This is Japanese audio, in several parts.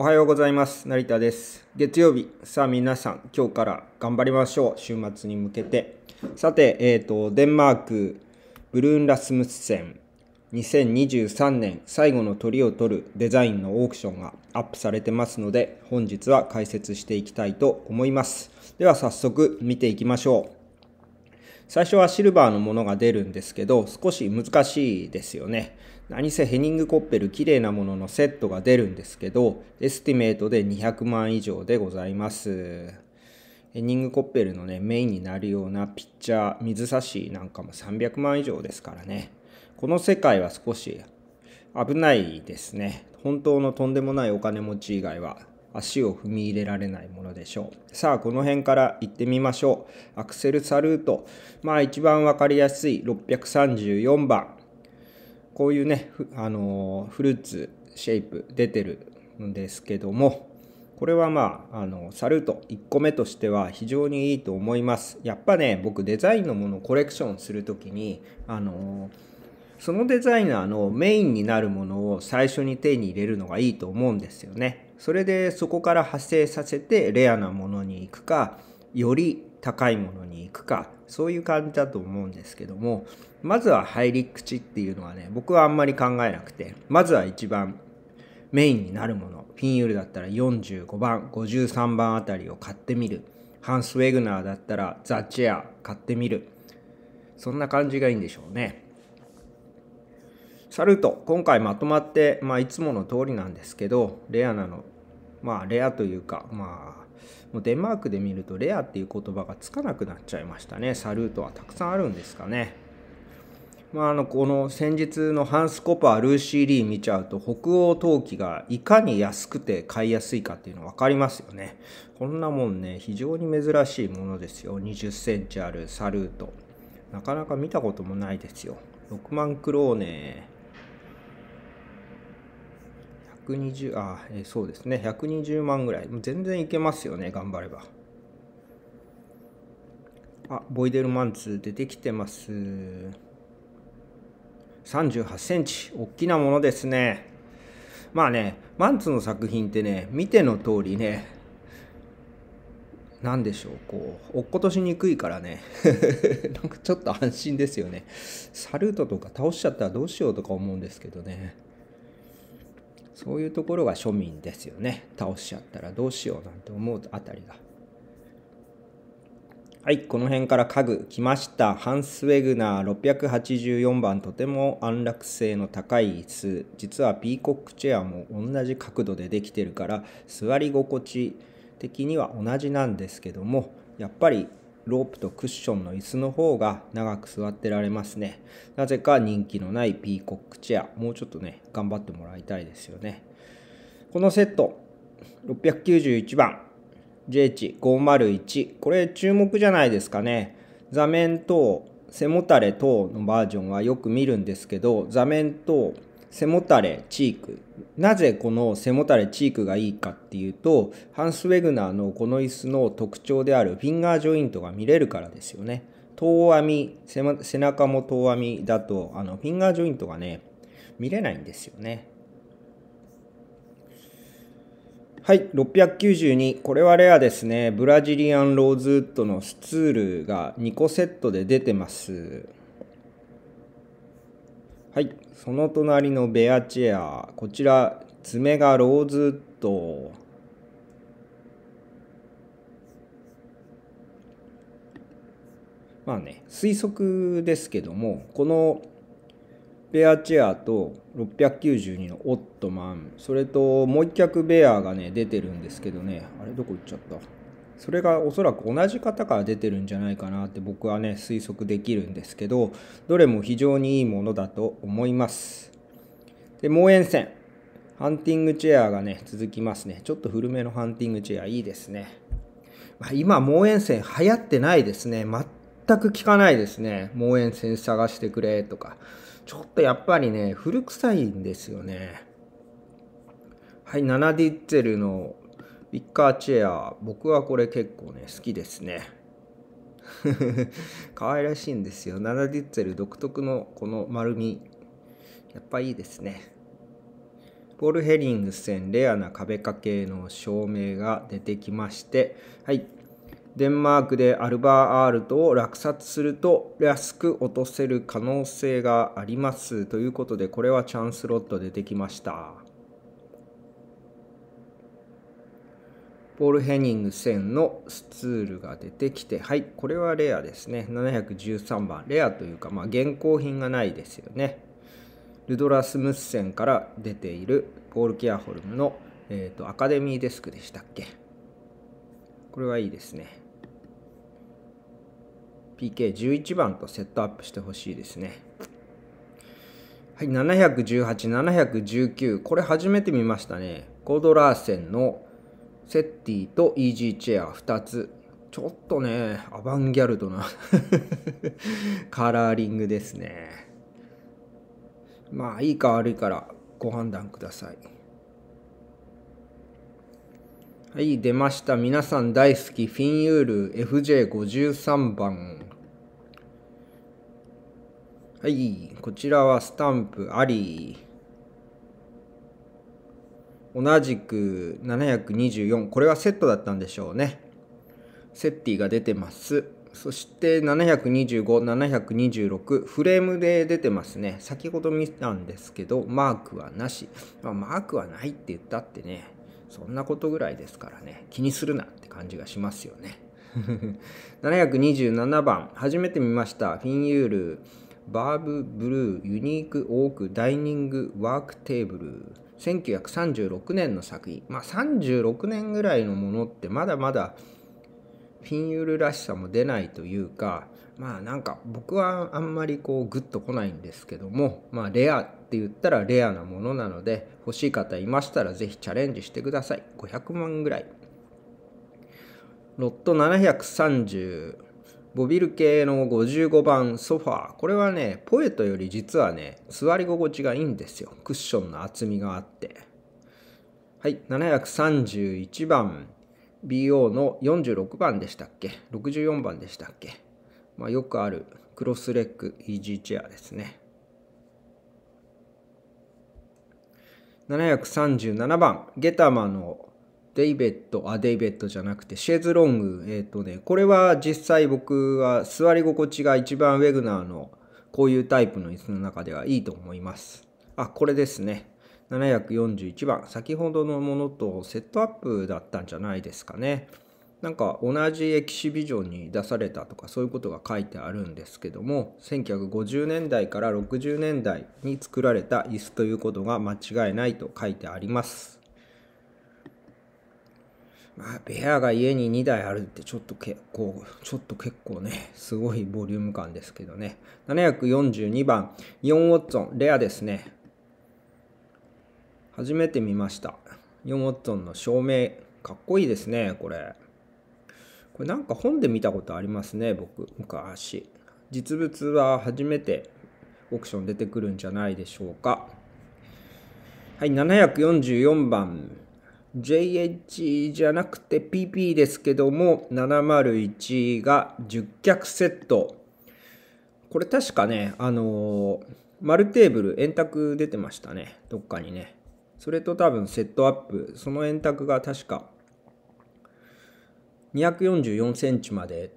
おはようございます。成田です。月曜日、さあ皆さん、今日から頑張りましょう。週末に向けて。さて、えっ、ー、と、デンマーク、ブルーン・ラスムスセン、2023年最後の鳥を取るデザインのオークションがアップされてますので、本日は解説していきたいと思います。では早速見ていきましょう。最初はシルバーのものが出るんですけど、少し難しいですよね。何せヘニング・コッペル綺麗なもののセットが出るんですけど、エスティメートで200万以上でございます。ヘニング・コッペルのね、メインになるようなピッチャー、水差しなんかも300万以上ですからね。この世界は少し危ないですね。本当のとんでもないお金持ち以外は足を踏み入れられないものでしょう。さあ、この辺から行ってみましょう。アクセル・サルート。まあ、一番わかりやすい634番。こういうね、あのフルーツシェイプ出てるんですけども、これはまあ、あの、サルート1個目としては非常にいいと思います。やっぱね、僕デザインのものをコレクションするときに、あのそのデザイナーのメインになるものを最初に手に入れるのがいいと思うんですよね。それでそこから派生させてレアなものに行くか、より高いものに行くかそういう感じだと思うんですけどもまずは入り口っていうのはね僕はあんまり考えなくてまずは一番メインになるものピンユールだったら45番53番あたりを買ってみるハンス・ウェグナーだったらザ・チェア買ってみるそんな感じがいいんでしょうねサルト今回まとまって、まあ、いつもの通りなんですけどレアなのまあレアというかまあもうデンマークで見るとレアっていう言葉がつかなくなっちゃいましたねサルートはたくさんあるんですかねまあ、あのこの先日のハンス・コパールーシー・リー見ちゃうと北欧陶器がいかに安くて買いやすいかっていうの分かりますよねこんなもんね非常に珍しいものですよ20センチあるサルートなかなか見たこともないですよ6万クローネ120あ、えー、そうですね120万ぐらい全然いけますよね頑張ればあボイデルマンツ出てきてます38センチ大きなものですねまあねマンツの作品ってね見ての通りね何でしょうこう落っことしにくいからね なんかちょっと安心ですよねサルートとか倒しちゃったらどうしようとか思うんですけどねそういうところが庶民ですよね倒しちゃったらどうしようなんて思うあたりがはいこの辺から家具来ましたハンス・ウェグナー684番とても安楽性の高い椅子実はピーコックチェアも同じ角度でできてるから座り心地的には同じなんですけどもやっぱりロープとクッションの椅子の方が長く座ってられますね。なぜか人気のないピーコックチェア、もうちょっとね、頑張ってもらいたいですよね。このセット、691番、JH501、これ注目じゃないですかね。座面と背もたれ等のバージョンはよく見るんですけど、座面と背もたれ、チーク。なぜこの背もたれ、チークがいいかっていうと、ハンス・ウェグナーのこの椅子の特徴であるフィンガージョイントが見れるからですよね。遠編み、背中も遠編みだと、あの、フィンガージョイントがね、見れないんですよね。はい、692。これはレアですね。ブラジリアンローズウッドのスツールが2個セットで出てます。はいその隣のベアチェアこちら爪がローズウッドまあね推測ですけどもこのベアチェアと692のオットマンそれともう一脚ベアがね出てるんですけどねあれどこ行っちゃったそれがおそらく同じ方から出てるんじゃないかなって僕はね推測できるんですけどどれも非常にいいものだと思いますで盲炎線ハンティングチェアがね続きますねちょっと古めのハンティングチェアいいですね、まあ、今盲炎線流行ってないですね全く効かないですね盲炎線探してくれとかちょっとやっぱりね古臭いんですよねはい、7ディッツェルのウィッカーチェア、僕はこれ結構ね、好きですね。可愛らしいんですよ。ナラディッツェル独特のこの丸み。やっぱいいですね。ポール・ヘリングセン、レアな壁掛けの照明が出てきまして、はい。デンマークでアルバーアールトを落札すると安く落とせる可能性があります。ということで、これはチャンスロット出てきました。ポール・ヘニング戦のスツールが出てきて、はい、これはレアですね。713番。レアというか、まあ、現行品がないですよね。ルドラスムッセンから出ているポール・ケアホルムの、えーと、とアカデミーデスクでしたっけこれはいいですね。PK11 番とセットアップしてほしいですね。はい、718、719。これ初めて見ましたね。コードラーセンのセッティとイージーチェア2つちょっとねアバンギャルドな カラーリングですねまあいいか悪いからご判断くださいはい出ました皆さん大好きフィンユール FJ53 番はいこちらはスタンプあり同じく724これはセットだったんでしょうねセッティが出てますそして725726フレームで出てますね先ほど見たんですけどマークはなし、まあ、マークはないって言ったってねそんなことぐらいですからね気にするなって感じがしますよね727 番初めて見ましたフィンユールバーブブルーユニークオークダイニングワークテーブル1936年の作品まあ36年ぐらいのものってまだまだフィンユルらしさも出ないというかまあなんか僕はあんまりこうグッとこないんですけどもまあレアって言ったらレアなものなので欲しい方いましたら是非チャレンジしてください500万ぐらいロット730ボビル系の55番ソファー。これはね、ポエトより実はね、座り心地がいいんですよ。クッションの厚みがあって。はい、731番 BO の46番でしたっけ ?64 番でしたっけまあ、よくあるクロスレックイージーチェアですね。737番、ゲタマのデイベッド、あ、デイベッドじゃなくて、シェズロング。えっ、ー、とね、これは実際僕は座り心地が一番ウェグナーのこういうタイプの椅子の中ではいいと思います。あ、これですね。741番。先ほどのものとセットアップだったんじゃないですかね。なんか同じエキシビジョンに出されたとかそういうことが書いてあるんですけども1950年代から60年代に作られた椅子ということが間違いないと書いてあります。まあ、ベアが家に2台あるってちょっと結構、ちょっと結構ね、すごいボリューム感ですけどね。742番、イオン・ウォッツン、レアですね。初めて見ました。4オウォッツォンの照明、かっこいいですね、これ。これなんか本で見たことありますね、僕、昔。実物は初めてオークション出てくるんじゃないでしょうか。はい、744番。JH じゃなくて PP ですけども701が10脚セットこれ確かねあのー、丸テーブル円卓出てましたねどっかにねそれと多分セットアップその円卓が確か244センチまで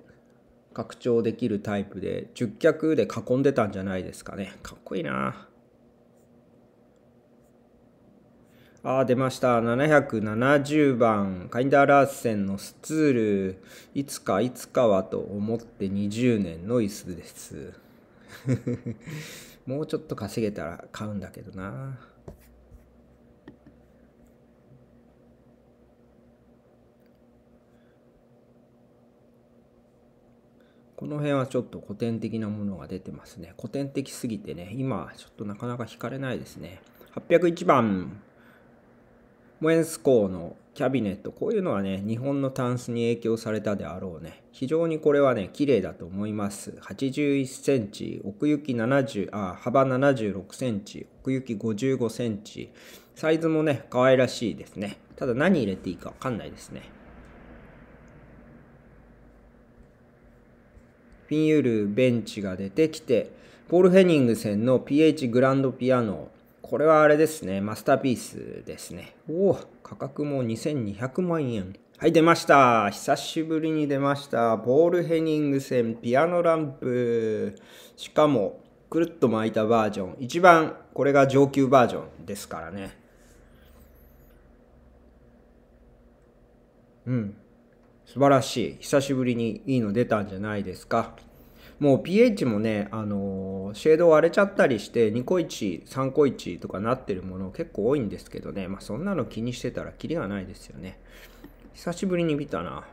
拡張できるタイプで10脚で囲んでたんじゃないですかねかっこいいなあ出ました。770番、カインダー・ラーセンのスツール、いつかいつかはと思って20年の椅子です。もうちょっと稼げたら買うんだけどな。この辺はちょっと古典的なものが出てますね。古典的すぎてね、今ちょっとなかなか引かれないですね。801番、モエンスーのキャビネット、こういうのはね、日本のタンスに影響されたであろうね。非常にこれはね、綺麗だと思います。81センチ、奥行き70、あ、幅76センチ、奥行き55センチ。サイズもね、可愛らしいですね。ただ何入れていいかわかんないですね。フィンユールベンチが出てきて、ポール・ヘニングセンの PH グランドピアノこれはあれですね。マスターピースですね。おお、価格も2200万円。はい、出ました。久しぶりに出ました。ボール・ヘニングセンピアノランプ。しかも、くるっと巻いたバージョン。一番、これが上級バージョンですからね。うん。素晴らしい。久しぶりにいいの出たんじゃないですか。もう pH もね、あのー、シェード割れちゃったりして2個1、3個1とかなってるもの結構多いんですけどね、まあ、そんなの気にしてたらキリがないですよね。久しぶりに見たな。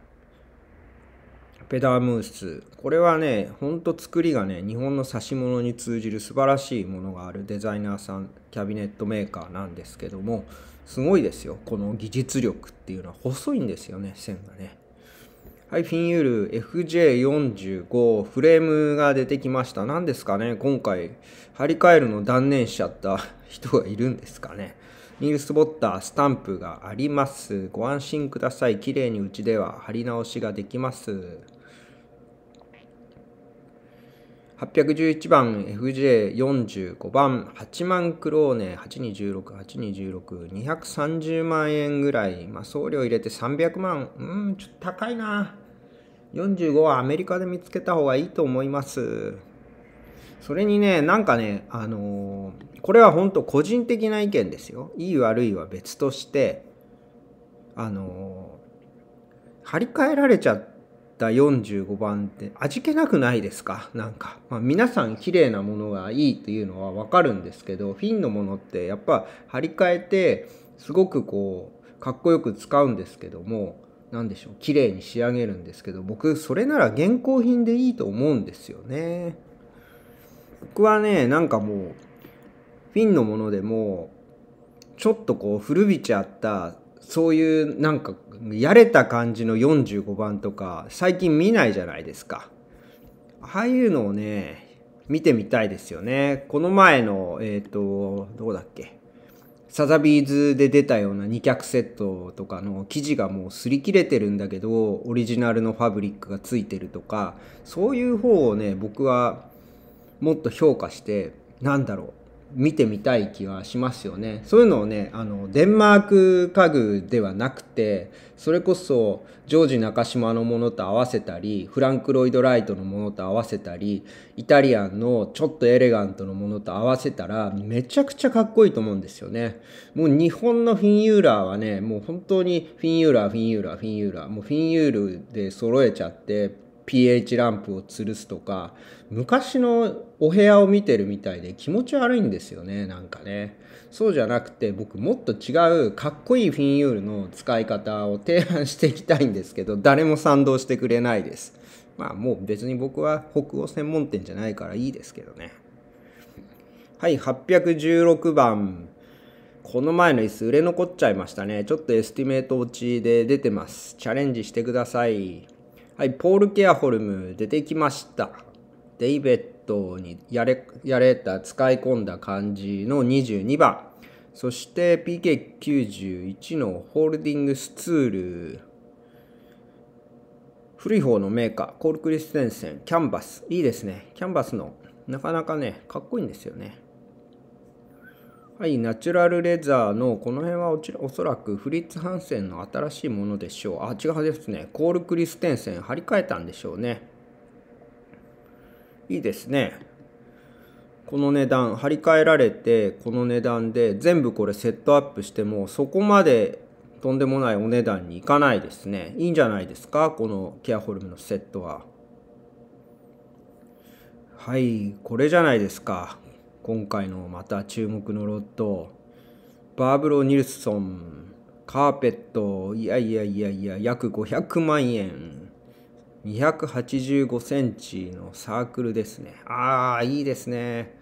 ペダームース。これはね、ほんと作りがね、日本の指物に通じる素晴らしいものがあるデザイナーさん、キャビネットメーカーなんですけども、すごいですよ。この技術力っていうのは細いんですよね、線がね。はい、フィンユール FJ45 フレームが出てきました。何ですかね今回、張り替えるの断念しちゃった 人がいるんですかねニールス・ボッタースタンプがあります。ご安心ください。綺麗にうちでは貼り直しができます。811番、FJ45 番、8万クローネ、8216、8 2 6 230万円ぐらい、まあ、送料入れて300万、うん、ちょっと高いな。45はアメリカで見つけた方がいいと思います。それにね、なんかね、あのー、これは本当個人的な意見ですよ。いい悪いは別として、あのー、張り替えられちゃって、った45番って味気なくないですかなんか、まあ、皆さん綺麗なものがいいというのはわかるんですけどフィンのものってやっぱ張り替えてすごくこうかっこよく使うんですけども何でしょう綺麗に仕上げるんですけど僕それなら現行品でいいと思うんですよね僕はねなんかもうフィンのものでもちょっとこう古びちゃったそういうなんかやれた感じの45番とか、最近見ないじゃないですか。ああいうのをね、見てみたいですよね。この前の、えっ、ー、と、どこだっけ。サザビーズで出たような2脚セットとかの生地がもう擦り切れてるんだけど、オリジナルのファブリックがついてるとか、そういう方をね、僕はもっと評価して、なんだろう。見てみたい気はしますよね。そういうのをね、あの、デンマーク家具ではなくて、それこそ、ジョージ中島のものと合わせたり、フランク・ロイド・ライトのものと合わせたり、イタリアンのちょっとエレガントのものと合わせたら、めちゃくちゃかっこいいと思うんですよね。もう日本のフィンユーラーはね、もう本当にフィンユーラー、フィンユーラー、フィンユーラー、もうフィンユールで揃えちゃって、pH ランプを吊るすとか昔のお部屋を見てるみたいで気持ち悪いんですよねなんかねそうじゃなくて僕もっと違うかっこいいフィンユールの使い方を提案していきたいんですけど誰も賛同してくれないですまあもう別に僕は北欧専門店じゃないからいいですけどねはい816番この前の椅子売れ残っちゃいましたね。ちょっとエスティメート落ちで出てます。チャレンジしてください。はい、ポール・ケアホルム出てきました。デイベットにやれやれた、使い込んだ感じの22番。そして PK91 のホールディングスツール。古い方のメーカー、コール・クリステンセン、キャンバス。いいですね。キャンバスの、なかなかね、かっこいいんですよね。はい、ナチュラルレザーのこの辺はおおそらくフリッツ・ハンセンの新しいものでしょう。あ、違うですね。コール・クリステンセン、張り替えたんでしょうね。いいですね。この値段、張り替えられて、この値段で全部これセットアップしても、そこまでとんでもないお値段にいかないですね。いいんじゃないですか、このケアホルムのセットは。はい、これじゃないですか。今回のまた注目のロットバーブロ・ニルソンカーペットいやいやいやいや約500万円285センチのサークルですねああいいですね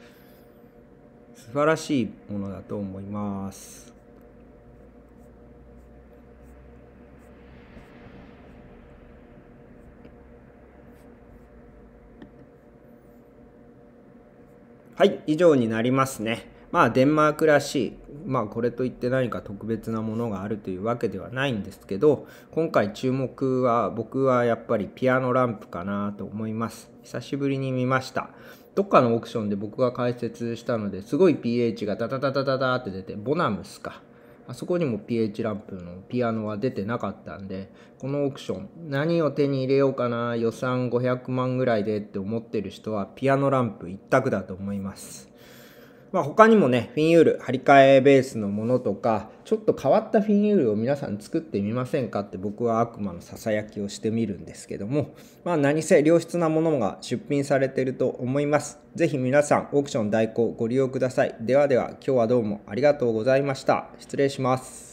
素晴らしいものだと思いますはい、以上になりますね。まあ、デンマークらしい、まあ、これといって何か特別なものがあるというわけではないんですけど、今回注目は、僕はやっぱりピアノランプかなと思います。久しぶりに見ました。どっかのオークションで僕が解説したのですごい pH がダダダダダダって出て、ボナムスか。あそこにも PH ランプのピアノは出てなかったんで、このオークション、何を手に入れようかな、予算500万ぐらいでって思ってる人は、ピアノランプ一択だと思います。まあ、他にもね、フィンユール、張り替えベースのものとか、ちょっと変わったフィンユールを皆さん作ってみませんかって僕は悪魔のささやきをしてみるんですけども、まあ、何せ良質なものが出品されてると思います。ぜひ皆さん、オークション代行ご利用ください。ではでは、今日はどうもありがとうございました。失礼します。